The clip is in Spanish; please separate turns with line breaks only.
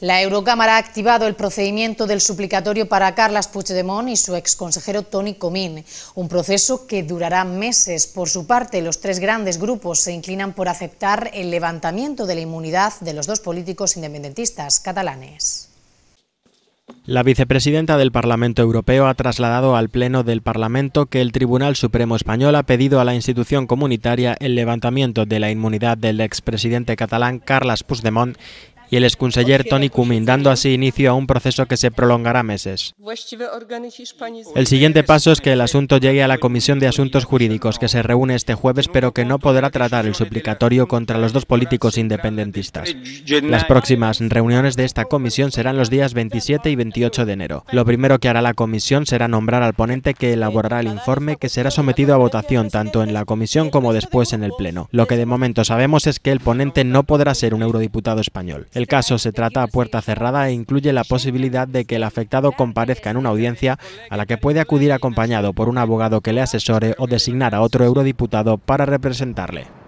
La Eurocámara ha activado el procedimiento del suplicatorio para Carles Puigdemont y su exconsejero Tony Comín, un proceso que durará meses. Por su parte, los tres grandes grupos se inclinan por aceptar el levantamiento de la inmunidad de los dos políticos independentistas catalanes.
La vicepresidenta del Parlamento Europeo ha trasladado al Pleno del Parlamento que el Tribunal Supremo Español ha pedido a la institución comunitaria el levantamiento de la inmunidad del expresidente catalán Carles Puigdemont y el exconseller Tony Cumming, dando así inicio a un proceso que se prolongará meses. El siguiente paso es que el asunto llegue a la Comisión de Asuntos Jurídicos, que se reúne este jueves, pero que no podrá tratar el suplicatorio contra los dos políticos independentistas. Las próximas reuniones de esta comisión serán los días 27 y 28 de enero. Lo primero que hará la comisión será nombrar al ponente que elaborará el informe que será sometido a votación tanto en la comisión como después en el Pleno. Lo que de momento sabemos es que el ponente no podrá ser un eurodiputado español. El caso se trata a puerta cerrada e incluye la posibilidad de que el afectado comparezca en una audiencia a la que puede acudir acompañado por un abogado que le asesore o designar a otro eurodiputado para representarle.